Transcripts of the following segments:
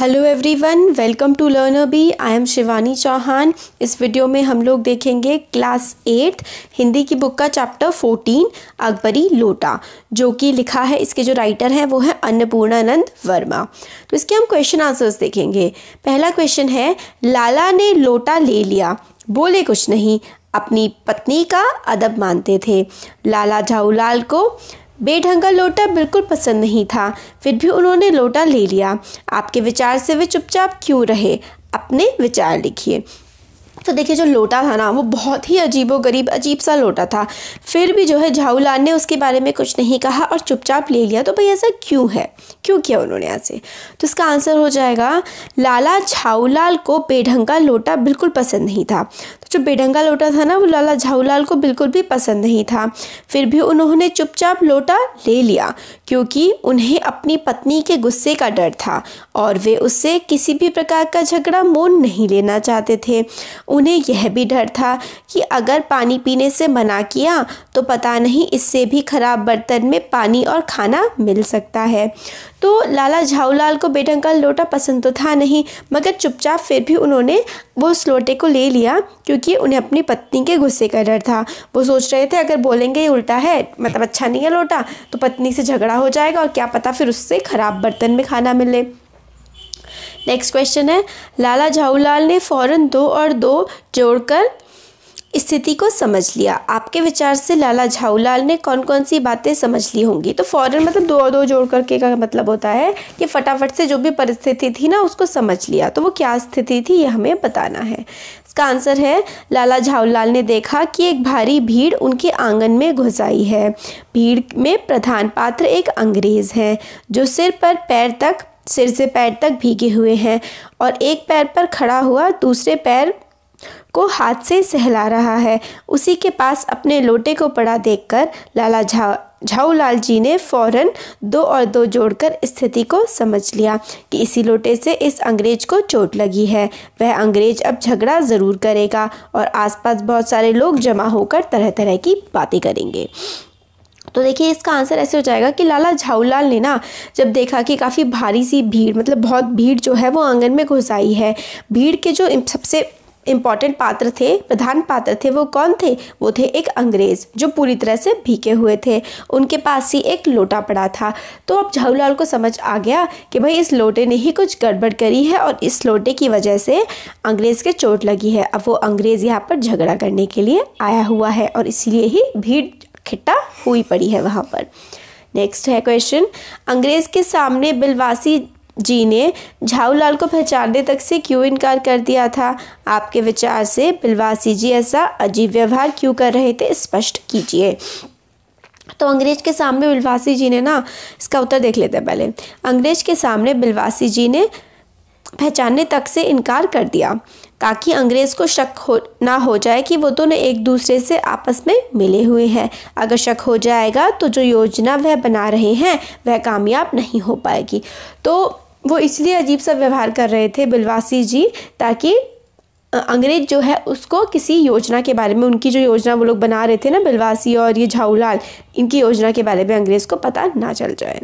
hello everyone welcome to learner B I am Shivani Chauhan इस video में हम लोग देखेंगे क्लास एट्थ हिंदी की बुक का चैप्टर फोर्टीन अकबरी लोटा जो कि लिखा है इसके जो राइटर हैं वो है अन्नपूर्णानंद वर्मा तो इसके हम क्वेश्चन आंसर्स देखेंगे पहला क्वेश्चन है लाला ने लोटा ले लिया बोले कुछ नहीं अपनी पत्नी का अदब मानते थे लाला झाऊलाल को बेढंगा लोटा बिल्कुल पसंद नहीं था फिर भी उन्होंने लोटा ले लिया आपके विचार से वे चुपचाप क्यों रहे अपने विचार लिखिए तो देखिए जो लोटा था ना वो बहुत ही अजीबो गरीब अजीब सा लोटा था फिर भी जो है झाऊलाल ने उसके बारे में कुछ नहीं कहा और चुपचाप ले लिया तो भाई ऐसा क्यों है क्यों किया उन्होंने ऐसे तो इसका आंसर हो जाएगा लाला झाऊलाल को बेढंग का लोटा बिल्कुल पसंद नहीं था जो बेडंगा लोटा था ना वो लाला झाऊलाल को बिल्कुल भी पसंद नहीं था फिर भी उन्होंने चुपचाप लोटा ले लिया क्योंकि उन्हें अपनी पत्नी के गुस्से का डर था और वे उससे किसी भी प्रकार का झगड़ा मोन नहीं लेना चाहते थे उन्हें यह भी डर था कि अगर पानी पीने से मना किया तो पता नहीं इससे भी खराब बर्तन में पानी और खाना मिल सकता है तो लाला झाऊलाल को बेढंग का लोटा पसंद तो था नहीं मगर चुपचाप फिर भी उन्होंने वो उस लोटे को ले लिया क्योंकि उन्हें अपनी पत्नी के गुस्से का डर था वो सोच रहे थे अगर बोलेंगे ये उल्टा है मतलब अच्छा नहीं है लोटा तो पत्नी से झगड़ा हो जाएगा और क्या पता फिर उससे ख़राब बर्तन में खाना मिले नेक्स्ट क्वेश्चन है लाला झाऊलाल ने फ़ौरन दो और दो जोड़कर स्थिति को समझ लिया आपके विचार से लाला झाऊलाल ने कौन कौन सी बातें समझ ली होंगी तो फ़ौरन मतलब दो और दो जोड़ करके का मतलब होता है कि फटाफट से जो भी परिस्थिति थी ना उसको समझ लिया तो वो क्या स्थिति थी ये हमें बताना है इसका आंसर है लाला झाऊलाल ने देखा कि एक भारी भीड़ उनके आंगन में घुस आई है भीड़ में प्रधान पात्र एक अंग्रेज़ हैं जो सिर पर पैर तक सिर से पैर तक भीगे हुए हैं और एक पैर पर खड़ा हुआ दूसरे पैर को हाथ से सहला रहा है उसी के पास अपने लोटे को पड़ा देखकर लाला झा झाऊलाल जी ने फौरन दो और दो जोड़कर स्थिति को समझ लिया कि इसी लोटे से इस अंग्रेज को चोट लगी है वह अंग्रेज अब झगड़ा ज़रूर करेगा और आसपास बहुत सारे लोग जमा होकर तरह तरह की बातें करेंगे तो देखिए इसका आंसर ऐसे हो जाएगा कि लाला झाऊलाल ने ना जब देखा कि काफ़ी भारी सी भीड़ मतलब बहुत भीड़ जो है वो आंगन में घुस आई है भीड़ के जो सबसे इम्पॉर्टेंट पात्र थे प्रधान पात्र थे वो कौन थे वो थे एक अंग्रेज़ जो पूरी तरह से भीगे हुए थे उनके पास ही एक लोटा पड़ा था तो अब झाऊलाल को समझ आ गया कि भाई इस लोटे ने ही कुछ गड़बड़ करी है और इस लोटे की वजह से अंग्रेज़ के चोट लगी है अब वो अंग्रेज़ यहाँ पर झगड़ा करने के लिए आया हुआ है और इसीलिए ही भीड़ खिट्टा हुई पड़ी है वहाँ पर नेक्स्ट है क्वेश्चन अंग्रेज़ के सामने बिलवासी जी ने झाऊलाल को पहचानने तक से क्यों इनकार कर दिया था आपके विचार से बिलवासी जी ऐसा अजीब व्यवहार क्यों कर रहे थे स्पष्ट कीजिए तो अंग्रेज के सामने बिलवासी जी ने ना इसका उत्तर देख लेते हैं पहले अंग्रेज के सामने बिलवासी जी ने पहचानने तक से इनकार कर दिया ताकि अंग्रेज़ को शक हो ना हो जाए कि वो दोनों एक दूसरे से आपस में मिले हुए हैं अगर शक हो जाएगा तो जो योजना वह बना रहे हैं वह कामयाब नहीं हो पाएगी तो वो इसलिए अजीब सा व्यवहार कर रहे थे बिलवासी जी ताकि अंग्रेज जो है उसको किसी योजना के बारे में उनकी जो योजना वो लोग बना रहे थे ना बिलवासी और ये झाऊलाल इनकी योजना के बारे में अंग्रेज़ को पता ना चल जाए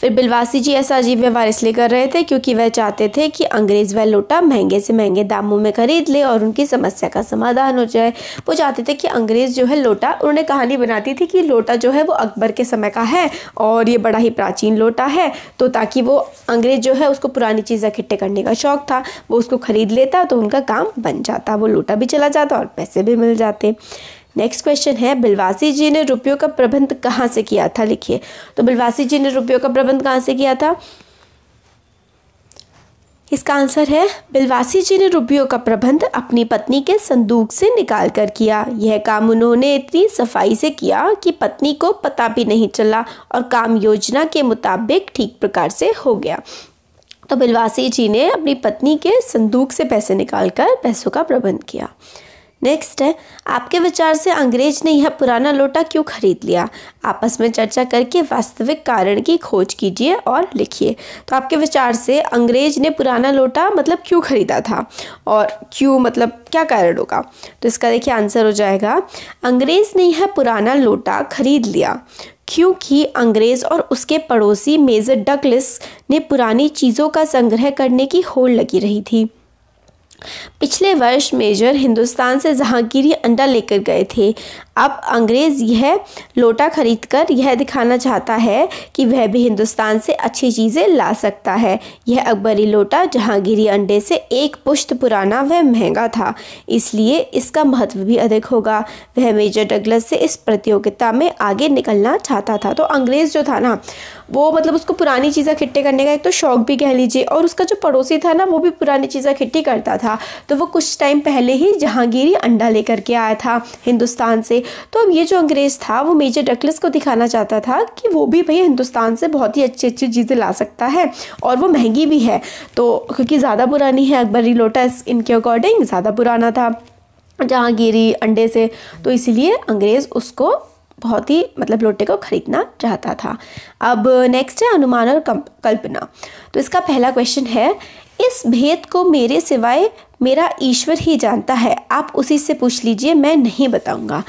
फिर बिलवासी जी ऐसा अजीब व्यवहार इसलिए कर रहे थे क्योंकि वह चाहते थे कि अंग्रेज़ वह लोटा महंगे से महंगे दामों में खरीद ले और उनकी समस्या का समाधान हो जाए वो चाहते थे कि अंग्रेज़ जो है लोटा उन्होंने कहानी बनाती थी कि लोटा जो है वो अकबर के समय का है और ये बड़ा ही प्राचीन लोटा है तो ताकि वो अंग्रेज़ जो है उसको पुरानी चीज़ें इकट्ठे करने का शौक़ था वो उसको ख़रीद लेता तो उनका काम बन जाता वो लोटा भी चला जाता और पैसे भी मिल जाते नेक्स्ट क्वेश्चन है बिलवासी जी ने रुपयों का प्रबंध कहाँ से किया था लिखिए तो बिलवासी जी ने रुपयों का प्रबंध कहाँ से किया था इसका आंसर है बिलवासी जी ने रुपयों का प्रबंध अपनी पत्नी के संदूक से निकाल कर किया यह काम उन्होंने इतनी सफाई से किया कि पत्नी को पता भी नहीं चला और काम योजना के मुताबिक ठीक प्रकार से हो गया तो बिलवासी जी ने अपनी पत्नी के संदूक से पैसे निकालकर पैसों का प्रबंध किया नेक्स्ट है आपके विचार से अंग्रेज ने यह पुराना लोटा क्यों खरीद लिया आपस में चर्चा करके वास्तविक कारण की खोज कीजिए और लिखिए तो आपके विचार से अंग्रेज ने पुराना लोटा मतलब क्यों खरीदा था और क्यों मतलब क्या कारण होगा तो इसका देखिए आंसर हो जाएगा अंग्रेज ने यह पुराना लोटा खरीद लिया क्योंकि अंग्रेज़ और उसके पड़ोसी मेजर डगलिस ने पुरानी चीज़ों का संग्रह करने की होड़ लगी रही थी पिछले वर्ष मेजर हिंदुस्तान से जहांगीरी अंडा लेकर गए थे अब अंग्रेज़ यह लोटा खरीदकर यह दिखाना चाहता है कि वह भी हिंदुस्तान से अच्छी चीज़ें ला सकता है यह अकबरी लोटा जहांगीरी अंडे से एक पुश्त पुराना व महंगा था इसलिए इसका महत्व भी अधिक होगा वह मेजर डगलस से इस प्रतियोगिता में आगे निकलना चाहता था तो अंग्रेज़ जो था ना वो मतलब उसको पुरानी चीज़ें इकट्ठे करने का एक तो शौक़ भी कह लीजिए और उसका जो पड़ोसी था ना वो भी पुरानी चीज़ें इकट्ठी करता था तो वो कुछ टाइम पहले ही जहांगीरी अंडा लेकर के आया था हिंदुस्तान से तो अब ये जो अंग्रेज़ था वो मेजर डकलस को दिखाना चाहता था कि वो भी भाई हिंदुस्तान से बहुत ही अच्छी अच्छी चीज़ें ला सकता है और वो महंगी भी है तो क्योंकि ज़्यादा पुरानी है अकबरी लोटस इनके अकॉर्डिंग ज़्यादा पुराना था जहांगीरी अंडे से तो इसीलिए अंग्रेज़ उसको बहुत ही मतलब लोटे को खरीदना चाहता था अब नेक्स्ट है अनुमान और कल्पना तो इसका पहला क्वेश्चन है इस भेद को मेरे सिवाय मेरा ईश्वर ही जानता है आप उसी से पूछ लीजिए मैं नहीं बताऊंगा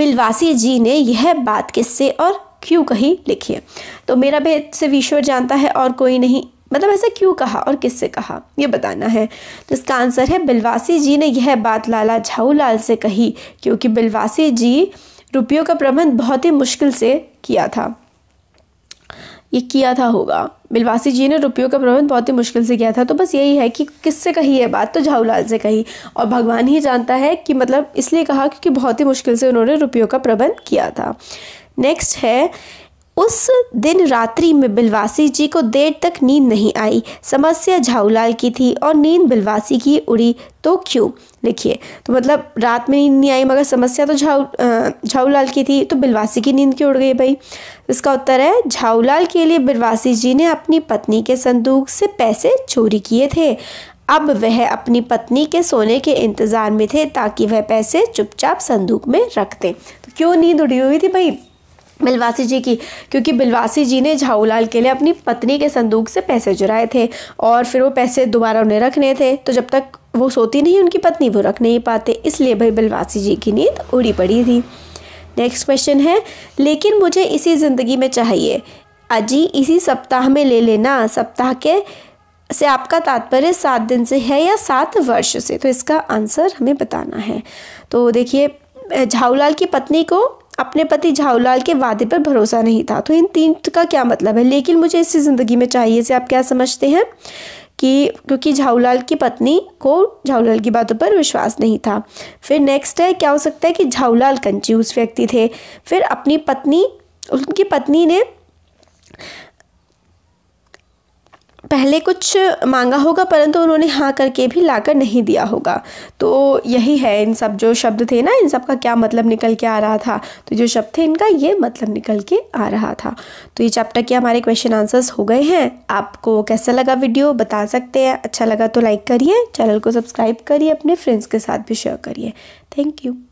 बिलवासी जी ने यह बात किससे और क्यों कही लिखिए तो मेरा भेद सिर्फ ईश्वर जानता है और कोई नहीं मतलब ऐसा क्यों कहा और किससे कहा ये बताना है तो इसका आंसर है बिलवासी जी ने यह बात लाला झाऊलाल से कही क्योंकि बिलवासी जी रुपयों का प्रबंध बहुत ही मुश्किल से किया था ये किया था होगा बिलवासी जी ने रुपयों का प्रबंध बहुत ही मुश्किल से किया था तो बस यही है कि किससे कही है बात तो झाऊलाल से कही और भगवान ही जानता है कि मतलब इसलिए कहा क्योंकि बहुत ही मुश्किल से उन्होंने रुपयों का प्रबंध किया था नेक्स्ट है उस दिन रात्रि में बिलवासी जी को देर तक नींद नहीं आई समस्या झाऊलाल की थी और नींद बिलवासी की उड़ी तो क्यों लिखिए तो मतलब रात में नींद नहीं आई मगर समस्या तो झाऊ झाऊलाल की थी तो बिलवासी की नींद क्यों उड़ गई भाई इसका उत्तर है झाऊलाल के लिए बिलवासी जी ने अपनी पत्नी के संदूक से पैसे चोरी किए थे अब वह अपनी पत्नी के सोने के इंतज़ार में थे ताकि वह पैसे चुपचाप संदूक में रख दें तो क्यों नींद उड़ी हुई थी भाई बिलवासी जी की क्योंकि बिलवासी जी ने झाऊलाल के लिए अपनी पत्नी के संदूक से पैसे चुराए थे और फिर वो पैसे दोबारा उन्हें रखने थे तो जब तक वो सोती नहीं उनकी पत्नी वो रख नहीं पाते इसलिए भाई बिलवासी जी की नींद उड़ी पड़ी थी नेक्स्ट क्वेश्चन है लेकिन मुझे इसी ज़िंदगी में चाहिए अजी इसी सप्ताह में ले लेना सप्ताह के से आपका तात्पर्य सात दिन से है या सात वर्ष से तो इसका आंसर हमें बताना है तो देखिए झाऊलाल की पत्नी को अपने पति झाऊलाल के वादे पर भरोसा नहीं था तो इन तीन का क्या मतलब है लेकिन मुझे इसी ज़िंदगी में चाहिए से आप क्या समझते हैं कि क्योंकि झाऊलाल की पत्नी को झाऊलाल की बातों पर विश्वास नहीं था फिर नेक्स्ट है क्या हो सकता है कि झाऊलाल कंजूस व्यक्ति थे फिर अपनी पत्नी उनकी पत्नी ने पहले कुछ मांगा होगा परंतु उन्होंने हाँ करके भी लाकर नहीं दिया होगा तो यही है इन सब जो शब्द थे ना इन सब का क्या मतलब निकल के आ रहा था तो जो शब्द थे इनका ये मतलब निकल के आ रहा था तो ये चैप्टर के हमारे क्वेश्चन आंसर्स हो गए हैं आपको कैसा लगा वीडियो बता सकते हैं अच्छा लगा तो लाइक करिए चैनल को सब्सक्राइब करिए अपने फ्रेंड्स के साथ भी शेयर करिए थैंक यू